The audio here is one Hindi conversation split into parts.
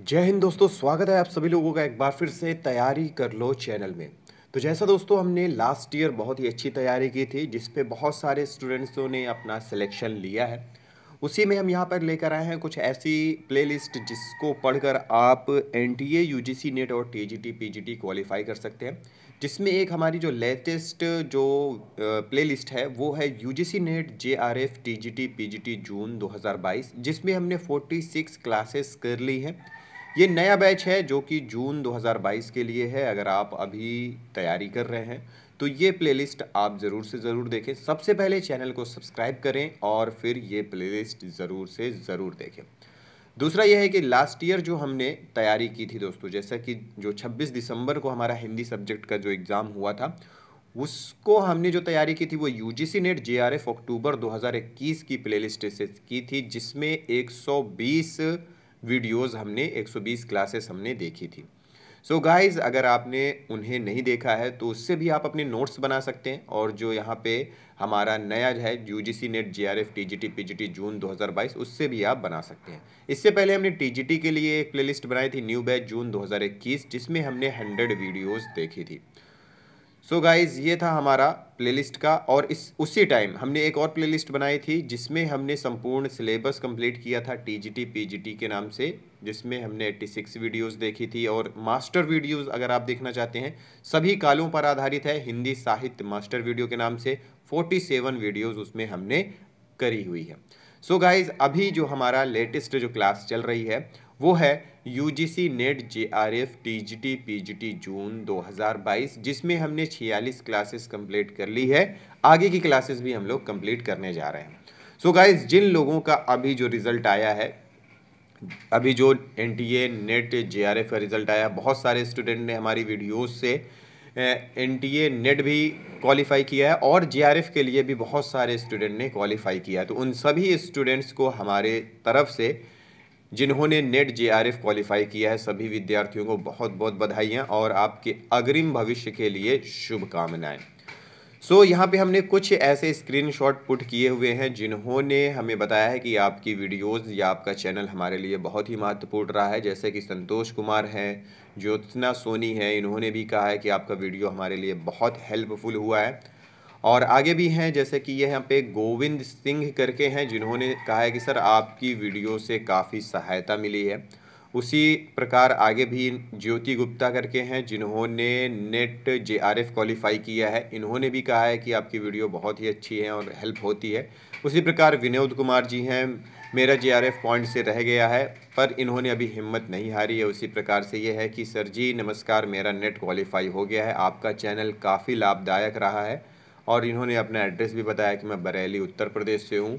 जय हिंद दोस्तों स्वागत है आप सभी लोगों का एक बार फिर से तैयारी कर लो चैनल में तो जैसा दोस्तों हमने लास्ट ईयर बहुत ही अच्छी तैयारी की थी जिस पे बहुत सारे स्टूडेंट्सों ने अपना सिलेक्शन लिया है उसी में हम यहाँ पर लेकर आए हैं कुछ ऐसी प्लेलिस्ट जिसको पढ़कर आप N T A U G C net और T G T P G T qualify कर सकते हैं जिसमें एक हमारी जो लेटेस्ट जो प्लेलिस्ट है वो है U G C net J R F T G T P G T जून दो हज़ार बाईस जिसमें हमने फोर्टी सिक्स क्लासेस कर ली हैं ये नया बैच है जो कि जून दो हज़ार बाईस के लिए है अगर आप अभी तैयारी कर रहे हैं तो ये प्लेलिस्ट आप ज़रूर से ज़रूर देखें सबसे पहले चैनल को सब्सक्राइब करें और फिर ये प्लेलिस्ट ज़रूर से ज़रूर देखें दूसरा यह है कि लास्ट ईयर जो हमने तैयारी की थी दोस्तों जैसा कि जो 26 दिसंबर को हमारा हिंदी सब्जेक्ट का जो एग्ज़ाम हुआ था उसको हमने जो तैयारी की थी वो U G C net J R F अक्टूबर इक्कीस की प्ले लिस्ट से की थी जिसमें 120 वीडियोस हमने 120 क्लासेस हमने देखी थी सो so गाइज अगर आपने उन्हें नहीं देखा है तो उससे भी आप अपने नोट्स बना सकते हैं और जो यहाँ पे हमारा नया है U G C net J R F T G T P G T जून दो हज़ार बाईस उससे भी आप बना सकते हैं इससे पहले हमने टी जी टी के लिए एक प्ले लिस्ट बनाई थी न्यू बैच जून दो हज़ार इक्कीस जिसमें हमने हंड्रेड वीडियोज़ देखी थी सो so गाइज़ ये था हमारा प्लेलिस्ट का और इस उसी टाइम हमने एक और प्लेलिस्ट बनाई थी जिसमें हमने संपूर्ण सिलेबस कंप्लीट किया था टीजीटी पीजीटी के नाम से जिसमें हमने 86 वीडियोस देखी थी और मास्टर वीडियोस अगर आप देखना चाहते हैं सभी कालों पर आधारित है हिंदी साहित्य मास्टर वीडियो के नाम से 47 सेवन उसमें हमने करी हुई है सो so गाइज़ अभी जो हमारा लेटेस्ट जो क्लास चल रही है वो है U G C net J R F T G T P G T June 2022 जिसमें हमने 46 क्लासेस कंप्लीट कर ली है आगे की क्लासेस भी हम लोग कंप्लीट करने जा रहे हैं सो so गाइज जिन लोगों का अभी जो रिज़ल्ट आया है अभी जो N T A NET J R F का रिज़ल्ट आया बहुत सारे स्टूडेंट ने हमारी वीडियोज़ से एन टी ए नेट भी क्वालिफ़ाई किया है और जे आर एफ के लिए भी बहुत सारे स्टूडेंट ने क्वालिफ़ाई किया है तो उन सभी स्टूडेंट्स को हमारे तरफ से जिन्होंने NET J R F qualify किया है सभी विद्यार्थियों को बहुत बहुत बधाइयाँ और आपके अग्रिम भविष्य के लिए शुभकामनाएं सो so, यहाँ पे हमने कुछ ऐसे स्क्रीनशॉट पुट किए हुए हैं जिन्होंने हमें बताया है कि आपकी वीडियोस या आपका चैनल हमारे लिए बहुत ही महत्वपूर्ण रहा है जैसे कि संतोष कुमार हैं ज्योत्ना सोनी हैं इन्होंने भी कहा है कि आपका वीडियो हमारे लिए बहुत हेल्पफुल हुआ है और आगे भी हैं जैसे कि ये यहाँ पे गोविंद सिंह करके हैं जिन्होंने कहा है कि सर आपकी वीडियो से काफ़ी सहायता मिली है उसी प्रकार आगे भी ज्योति गुप्ता करके हैं जिन्होंने NET J R F qualify किया है इन्होंने भी कहा है कि आपकी वीडियो बहुत ही अच्छी है और हेल्प होती है उसी प्रकार विनोद कुमार जी हैं मेरा जे आर एफ पॉइंट से रह गया है पर इन्होंने अभी हिम्मत नहीं हारी है उसी प्रकार से ये है कि सर जी नमस्कार मेरा नेट क्वालिफाई हो गया है आपका चैनल काफ़ी लाभदायक रहा है और इन्होंने अपना एड्रेस भी बताया कि मैं बरेली उत्तर प्रदेश से हूँ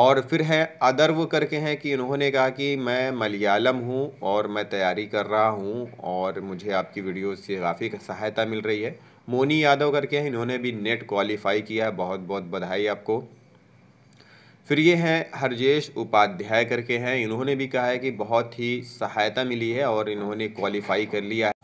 और फिर है अदर्व करके हैं कि इन्होंने कहा कि मैं मलयालम हूँ और मैं तैयारी कर रहा हूँ और मुझे आपकी वीडियो से काफ़ी सहायता मिल रही है मोनी यादव करके हैं इन्होंने भी नेट क्वालिफाई किया है बहुत बहुत बधाई आपको फिर ये हैं हरजेश उपाध्याय करके हैं इन्होंने भी कहा है कि बहुत ही सहायता मिली है और इन्होंने क्वालिफाई कर लिया है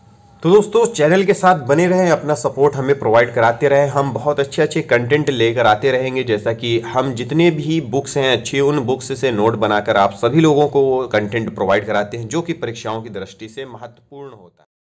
तो दोस्तों चैनल के साथ बने रहें अपना सपोर्ट हमें प्रोवाइड कराते रहें हम बहुत अच्छे अच्छे कंटेंट लेकर आते रहेंगे जैसा कि हम जितने भी बुक्स हैं अच्छे उन बुक्स से नोट बनाकर आप सभी लोगों को वो कंटेंट प्रोवाइड कराते हैं जो कि परीक्षाओं की दृष्टि से महत्वपूर्ण होता है